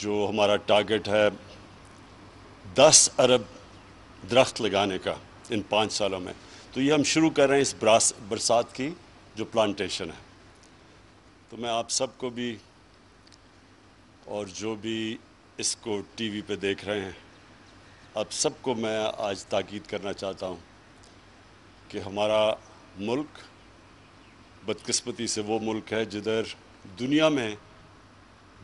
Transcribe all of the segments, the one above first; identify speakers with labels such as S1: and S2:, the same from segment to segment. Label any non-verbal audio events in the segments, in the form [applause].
S1: जो हमारा टारगेट है दस अरब दरख्त लगाने का इन पाँच सालों में तो ये हम शुरू कर रहे हैं इस बरास बरसात की जो प्लांटेशन है तो मैं आप सबको भी और जो भी इसको टीवी पे देख रहे हैं आप सबको मैं आज ताक़द करना चाहता हूँ कि हमारा मुल्क बदकस्मती से वो मुल्क है जिधर दुनिया में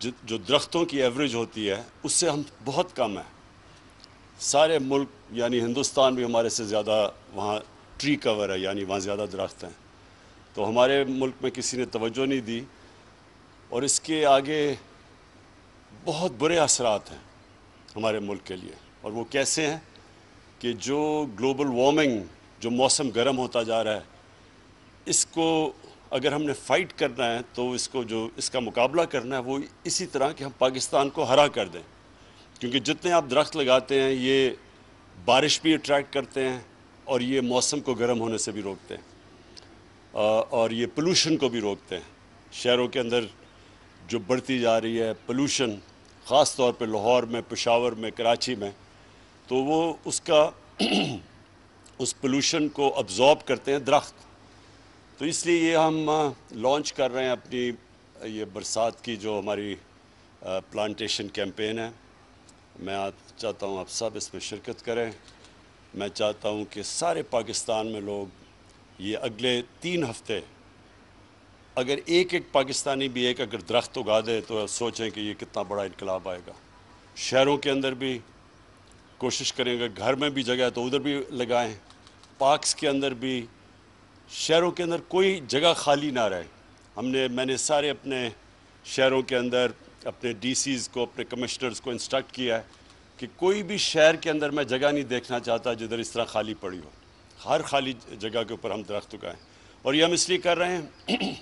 S1: जो जो दरख्तों की एवरेज होती है उससे हम बहुत कम हैं सारे मुल्क यानी हिंदुस्तान भी हमारे से ज़्यादा वहाँ ट्री कवर है यानी वहाँ ज़्यादा दरख्त हैं तो हमारे मुल्क में किसी ने तोज्जो नहीं दी और इसके आगे बहुत बुरे असरात हैं हमारे मुल्क के लिए और वो कैसे हैं कि जो ग्लोबल वार्मिंग जो मौसम गर्म होता जा रहा है इसको अगर हमने फ़ाइट करना है तो इसको जो इसका मुकाबला करना है वो इसी तरह कि हम पाकिस्तान को हरा कर दें क्योंकि जितने आप दरख्त लगाते हैं ये बारिश भी अट्रैक्ट करते हैं और ये मौसम को गर्म होने से भी रोकते हैं और ये पोलूशन को भी रोकते हैं शहरों के अंदर जो बढ़ती जा रही है पोलूशन ख़ास तौर पर लाहौर में पेशावर में कराची में तो वो उसका [clears throat] उस पोलूशन को अब्ज़ॉर्ब करते हैं दरख्त तो इसलिए ये हम लॉन्च कर रहे हैं अपनी ये बरसात की जो हमारी प्लांटेशन कैंपेन है मैं चाहता हूँ आप सब इसमें शिरकत करें मैं चाहता हूँ कि सारे पाकिस्तान में लोग ये अगले तीन हफ्ते अगर एक एक पाकिस्तानी भी एक अगर दरख्त उगा दे तो सोचें कि ये कितना बड़ा इनकलाब आएगा शहरों के अंदर भी कोशिश करें अगर घर में भी जगह है तो उधर भी लगाएं पार्क्स के अंदर भी शहरों के अंदर कोई जगह खाली ना रहे हमने मैंने सारे अपने शहरों के अंदर अपने डीसीज़ को अपने कमिश्नर्स को इंस्ट्रक्ट किया है कि कोई भी शहर के अंदर मैं जगह नहीं देखना चाहता जिधर इस तरह खाली पड़ी हो हर खाली जगह के ऊपर हम दरख्त उगाएँ और ये हम इसलिए कर रहे हैं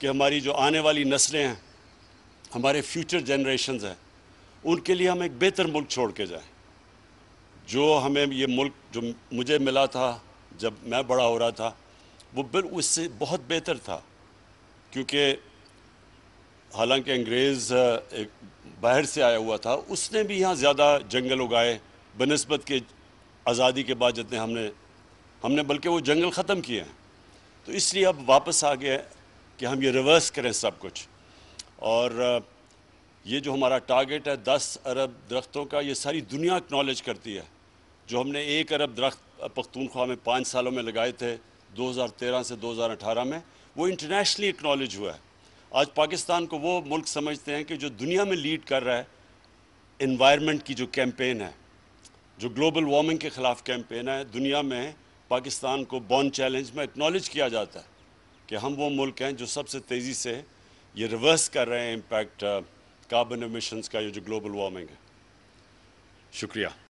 S1: कि हमारी जो आने वाली नस्लें हैं हमारे फ्यूचर जनरेशन हैं उनके लिए हम एक बेहतर मुल्क छोड़ के जाएँ जो हमें ये मुल्क जो मुझे मिला था जब मैं बड़ा हो रहा था वो बिल उससे बहुत बेहतर था क्योंकि हालांकि अंग्रेज़ एक बाहर से आया हुआ था उसने भी यहाँ ज़्यादा जंगल उगाए बनस्बत के आज़ादी के बाद जितने हमने हमने बल्कि वो जंगल ख़त्म किए हैं तो इसलिए अब वापस आ गए कि हम ये रिवर्स करें सब कुछ और ये जो हमारा टारगेट है दस अरब दरख्तों का ये सारी दुनिया एक्नॉलेज करती है जो हमने एक अरब दरख्त पख्तूनख्वा में पाँच सालों में लगाए थे 2013 से 2018 में वो इंटरनेशनली एक्नॉलेज हुआ है आज पाकिस्तान को वो मुल्क समझते हैं कि जो दुनिया में लीड कर रहा है इन्वायरमेंट की जो कैंपेन है जो ग्लोबल वार्मिंग के ख़िलाफ़ कैंपेन है दुनिया में पाकिस्तान को बॉन्ड चैलेंज में एक्नॉलेज किया जाता है कि हम वो मुल्क हैं जो सबसे तेज़ी से ये रिवर्स कर रहे हैं इम्पैक्ट कार्बन एमिशंस का ये जो ग्लोबल वार्मिंग है शुक्रिया